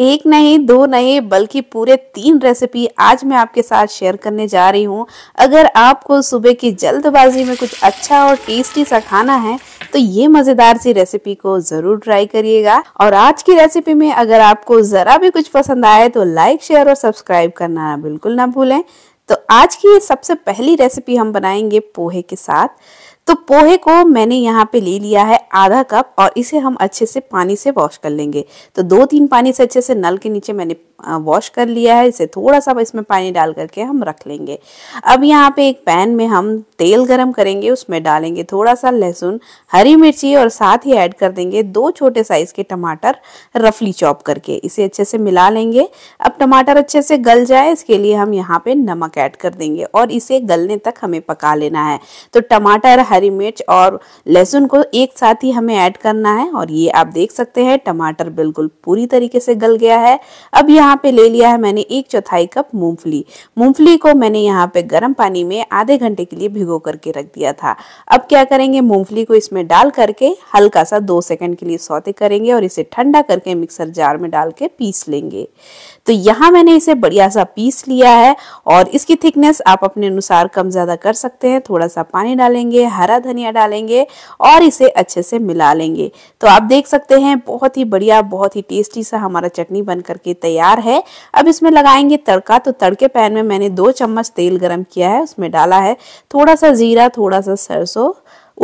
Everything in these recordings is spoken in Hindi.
एक नहीं दो नहीं बल्कि पूरे तीन रेसिपी आज मैं आपके साथ शेयर करने जा रही हूँ अगर आपको सुबह की जल्दबाजी में कुछ अच्छा और टेस्टी सा खाना है तो ये मज़ेदार सी रेसिपी को ज़रूर ट्राई करिएगा और आज की रेसिपी में अगर आपको ज़रा भी कुछ पसंद आए तो लाइक शेयर और सब्सक्राइब करना बिल्कुल ना भूलें तो आज की ये सबसे पहली रेसिपी हम बनाएंगे पोहे के साथ तो पोहे को मैंने यहाँ पे ले लिया है आधा कप और इसे हम अच्छे से पानी से वॉश कर लेंगे तो दो तीन पानी से अच्छे से नल के नीचे मैंने वॉश कर लिया है इसे थोड़ा सा इसमें पानी डाल करके हम रख लेंगे अब यहाँ पे एक पैन में हम तेल गरम करेंगे उसमें डालेंगे थोड़ा सा लहसुन हरी मिर्ची और साथ ही ऐड कर देंगे दो छोटे साइज़ के टमाटर रफली चॉप करके इसे अच्छे से मिला लेंगे अब टमाटर अच्छे से गल जाए इसके लिए हम यहाँ पे नमक ऐड कर देंगे और इसे गलने तक हमें पका लेना है तो टमाटर हरी मिर्च और लहसुन को एक साथ ही हमें ऐड करना है और ये आप देख सकते हैं टमाटर बिल्कुल पूरी तरीके से गल गया है अब यहाँ यहाँ पे ले लिया है मैंने एक चौथाई कप मूंगफली मूंगफली को मैंने यहाँ पे गर्म पानी में आधे घंटे के लिए भिगो करके रख दिया था अब क्या करेंगे मूंगफली को इसमें डाल करके हल्का सा दो सेकंड के लिए सौते करेंगे और इसे ठंडा करके मिक्सर जार में डाल के पीस लेंगे तो यहाँ मैंने इसे बढ़िया सा पीस लिया है और इसकी थिकनेस आप अपने अनुसार कम ज़्यादा कर सकते हैं थोड़ा सा पानी डालेंगे हरा धनिया डालेंगे और इसे अच्छे से मिला लेंगे तो आप देख सकते हैं बहुत ही बढ़िया बहुत ही टेस्टी सा हमारा चटनी बन करके तैयार है अब इसमें लगाएंगे तड़का तो तड़के पैन में मैंने दो चम्मच तेल गरम किया है उसमें डाला है थोड़ा सा जीरा थोड़ा सा सरसों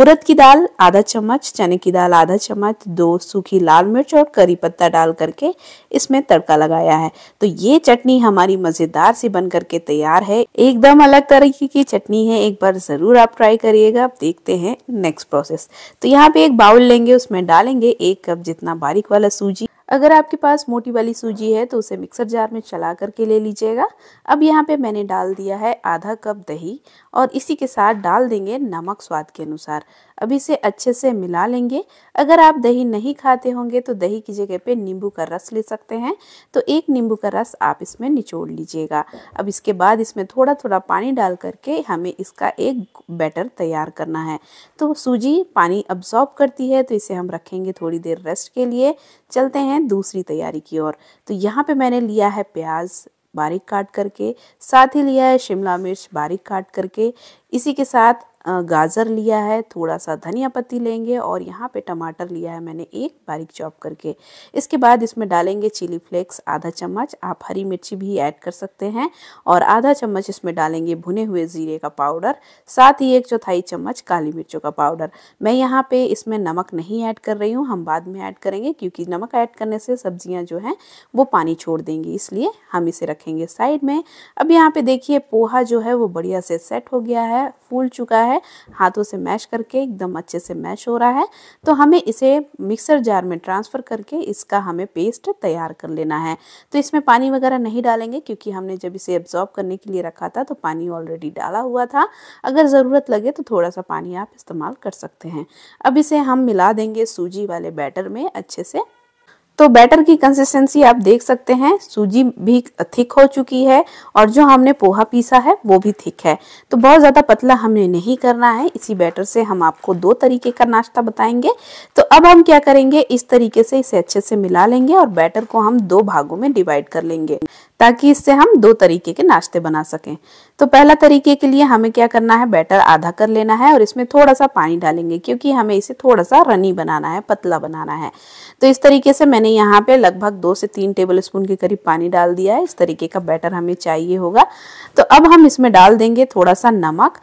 उड़द की दाल आधा चम्मच चने की दाल आधा चम्मच दो सूखी लाल मिर्च और करी पत्ता डाल करके इसमें तड़का लगाया है तो ये चटनी हमारी मज़ेदार सी बन करके तैयार है एकदम अलग तरीके की चटनी है एक बार ज़रूर आप ट्राई करिएगा आप देखते हैं नेक्स्ट प्रोसेस तो यहाँ पे एक बाउल लेंगे उसमें डालेंगे एक कप जितना बारीक वाला सूजी अगर आपके पास मोटी वाली सूजी है तो उसे मिक्सर जार में चला करके ले लीजिएगा अब यहाँ पे मैंने डाल दिया है आधा कप दही और इसी के साथ डाल देंगे नमक स्वाद के अनुसार अब इसे अच्छे से मिला लेंगे अगर आप दही नहीं खाते होंगे तो दही की जगह पे नींबू का रस ले सकते हैं तो एक नींबू का रस आप इसमें निचोड़ लीजिएगा अब इसके बाद इसमें थोड़ा थोड़ा पानी डाल करके हमें इसका एक बैटर तैयार करना है तो सूजी पानी अब्जॉर्ब करती है तो इसे हम रखेंगे थोड़ी देर रेस्ट के लिए चलते हैं दूसरी तैयारी की ओर तो यहाँ पर मैंने लिया है प्याज बारीक काट करके साथ ही लिया है शिमला मिर्च बारीक काट करके इसी के साथ गाजर लिया है थोड़ा सा धनिया पत्ती लेंगे और यहाँ पे टमाटर लिया है मैंने एक बारीक चॉप करके इसके बाद इसमें डालेंगे चिली फ्लेक्स आधा चम्मच आप हरी मिर्ची भी ऐड कर सकते हैं और आधा चम्मच इसमें डालेंगे भुने हुए ज़ीरे का पाउडर साथ ही एक चौथाई चम्मच काली मिर्चों का पाउडर मैं यहाँ पर इसमें नमक नहीं ऐड कर रही हूँ हम बाद में ऐड करेंगे क्योंकि नमक ऐड करने से सब्जियाँ जो हैं वो पानी छोड़ देंगी इसलिए हम इसे रखेंगे साइड में अब यहाँ पर देखिए पोहा जो है वो बढ़िया से सेट हो गया है फूल चुका है है हाथों से मैश करके एकदम अच्छे से मैश हो रहा है तो हमें इसे मिक्सर जार में ट्रांसफ़र करके इसका हमें पेस्ट तैयार कर लेना है तो इसमें पानी वगैरह नहीं डालेंगे क्योंकि हमने जब इसे एब्जॉर्ब करने के लिए रखा था तो पानी ऑलरेडी डाला हुआ था अगर ज़रूरत लगे तो थोड़ा सा पानी आप इस्तेमाल कर सकते हैं अब इसे हम मिला देंगे सूजी वाले बैटर में अच्छे से तो बैटर की कंसिस्टेंसी आप देख सकते हैं सूजी भी थिक हो चुकी है और जो हमने पोहा पीसा है वो भी थिक है तो बहुत ज़्यादा पतला हमें नहीं करना है इसी बैटर से हम आपको दो तरीके का नाश्ता बताएंगे तो अब हम क्या करेंगे इस तरीके से इसे अच्छे से मिला लेंगे और बैटर को हम दो भागों में डिवाइड कर लेंगे ताकि इससे हम दो तरीके के नाश्ते बना सकें तो पहला तरीके के लिए हमें क्या करना है बैटर आधा कर लेना है और इसमें थोड़ा सा पानी डालेंगे क्योंकि हमें इसे थोड़ा सा रनी बनाना है पतला बनाना है तो इस तरीके से मैंने यहाँ पे लगभग दो से तीन टेबल स्पून के करीब पानी डाल दिया है इस तरीके का बैटर हमें चाहिए होगा तो अब हम इसमें डाल देंगे थोड़ा सा नमक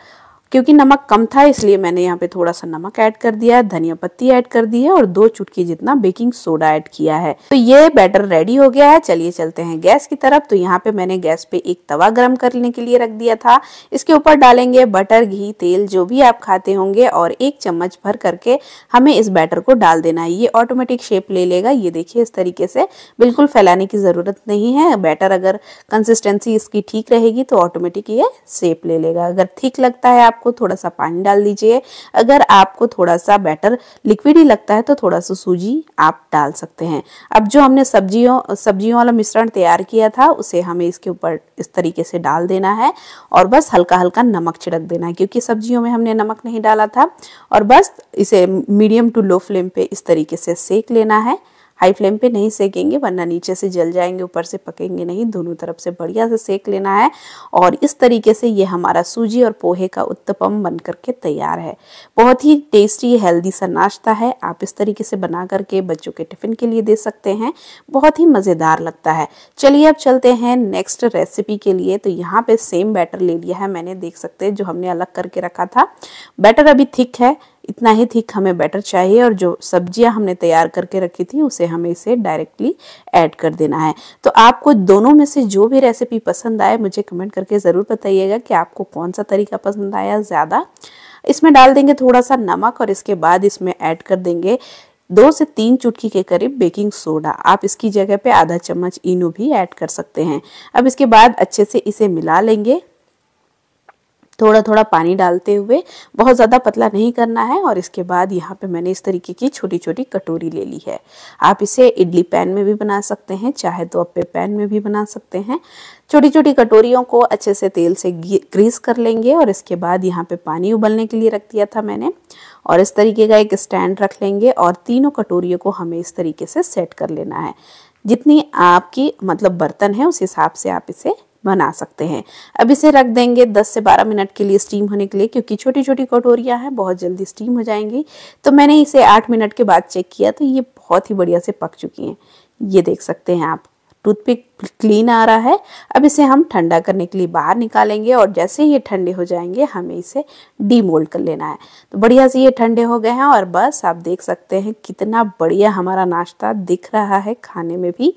क्योंकि नमक कम था इसलिए मैंने यहाँ पे थोड़ा सा नमक ऐड कर दिया है धनिया पत्ती ऐड कर दी है और दो चुटकी जितना बेकिंग सोडा ऐड किया है तो ये बैटर रेडी हो गया है चलिए चलते हैं गैस की तरफ तो यहाँ पे मैंने गैस पे एक तवा गर्म करने के लिए रख दिया था इसके ऊपर डालेंगे बटर घी तेल जो भी आप खाते होंगे और एक चम्मच भर करके हमें इस बैटर को डाल देना है ये ऑटोमेटिक शेप ले लेगा ये देखिए इस तरीके से बिल्कुल फैलाने की ज़रूरत नहीं है बैटर अगर कंसिस्टेंसी इसकी ठीक रहेगी तो ऑटोमेटिक ये शेप ले लेगा अगर ठीक लगता है आपको आपको थोड़ा सा पानी डाल दीजिए अगर आपको थोड़ा सा बैटर लिक्विड ही लगता है तो थोड़ा सा सूजी आप डाल सकते हैं अब जो हमने सब्जियों सब्जियों वाला मिश्रण तैयार किया था उसे हमें इसके ऊपर इस तरीके से डाल देना है और बस हल्का हल्का नमक छिड़क देना है क्योंकि सब्जियों में हमने नमक नहीं डाला था और बस इसे मीडियम टू लो फ्लेम पे इस तरीके से सेक लेना है हाई फ्लेम पे नहीं सेकेंगे वरना नीचे से जल जाएंगे ऊपर से पकेंगे नहीं दोनों तरफ से बढ़िया से सेक लेना है और इस तरीके से ये हमारा सूजी और पोहे का उत्तपम बन करके तैयार है बहुत ही टेस्टी हेल्दी सा नाश्ता है आप इस तरीके से बना करके बच्चों के टिफ़िन के लिए दे सकते हैं बहुत ही मज़ेदार लगता है चलिए अब चलते हैं नेक्स्ट रेसिपी के लिए तो यहाँ पे सेम बैटर ले लिया है मैंने देख सकते हैं जो हमने अलग करके रखा था बैटर अभी थिक है इतना ही थिक हमें बैटर चाहिए और जो सब्जियां हमने तैयार करके रखी थी उसे हमें इसे डायरेक्टली ऐड कर देना है तो आपको दोनों में से जो भी रेसिपी पसंद आए मुझे कमेंट करके ज़रूर बताइएगा कि आपको कौन सा तरीका पसंद आया ज़्यादा इसमें डाल देंगे थोड़ा सा नमक और इसके बाद इसमें ऐड कर देंगे दो से तीन चुटकी के करीब बेकिंग सोडा आप इसकी जगह पे आधा चम्मच इनो भी ऐड कर सकते हैं अब इसके बाद अच्छे से इसे मिला लेंगे थोड़ा थोड़ा पानी डालते हुए बहुत ज़्यादा पतला नहीं करना है और इसके बाद यहाँ पे मैंने इस तरीके की छोटी छोटी कटोरी ले ली है आप इसे इडली पैन में भी बना सकते हैं चाहे तो अपे पैन में भी बना सकते हैं छोटी छोटी कटोरियों को अच्छे से तेल से ग्रीस कर लेंगे और इसके बाद यहाँ पे पानी उबलने के लिए रख दिया था मैंने और इस तरीके का एक स्टैंड रख लेंगे और तीनों कटोरियों को हमें इस तरीके से सेट कर लेना है जितनी आपकी मतलब बर्तन है उस हिसाब से आप इसे बना सकते हैं अब इसे रख देंगे 10 से 12 मिनट के लिए स्टीम होने के लिए क्योंकि छोटी छोटी कटोरियाँ हैं बहुत जल्दी स्टीम हो जाएंगी तो मैंने इसे 8 मिनट के बाद चेक किया तो ये बहुत ही बढ़िया से पक चुकी हैं ये देख सकते हैं आप टूथपिक क्लीन आ रहा है अब इसे हम ठंडा करने के लिए बाहर निकालेंगे और जैसे ही ये ठंडे हो जाएंगे हमें इसे डीमोल्ड कर लेना है तो बढ़िया से ये ठंडे हो गए हैं और बस आप देख सकते हैं कितना बढ़िया हमारा नाश्ता दिख रहा है खाने में भी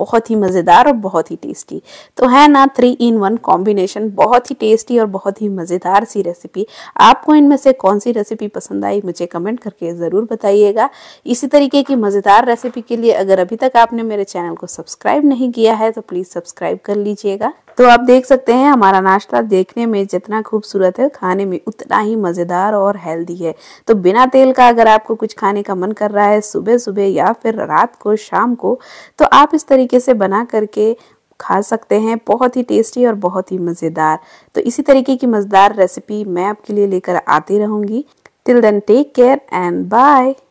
बहुत ही मज़ेदार और बहुत ही टेस्टी तो है ना थ्री इन वन कॉम्बिनेशन बहुत ही टेस्टी और बहुत ही मज़ेदार सी रेसिपी आपको इनमें से कौन सी रेसिपी पसंद आई मुझे कमेंट करके ज़रूर बताइएगा इसी तरीके की मज़ेदार रेसिपी के लिए अगर अभी तक आपने मेरे चैनल को सब्सक्राइब नहीं किया है तो प्लीज़ सब्सक्राइब कर लीजिएगा तो आप देख सकते हैं हमारा नाश्ता देखने में जितना खूबसूरत है खाने में उतना ही मज़ेदार और हेल्दी है तो बिना तेल का अगर आपको कुछ खाने का मन कर रहा है सुबह सुबह या फिर रात को शाम को तो आप इस तरीके से बना करके खा सकते हैं बहुत ही टेस्टी और बहुत ही मज़ेदार तो इसी तरीके की मज़ेदार रेसिपी मैं आपके लिए लेकर आती रहूँगी till then take care and bye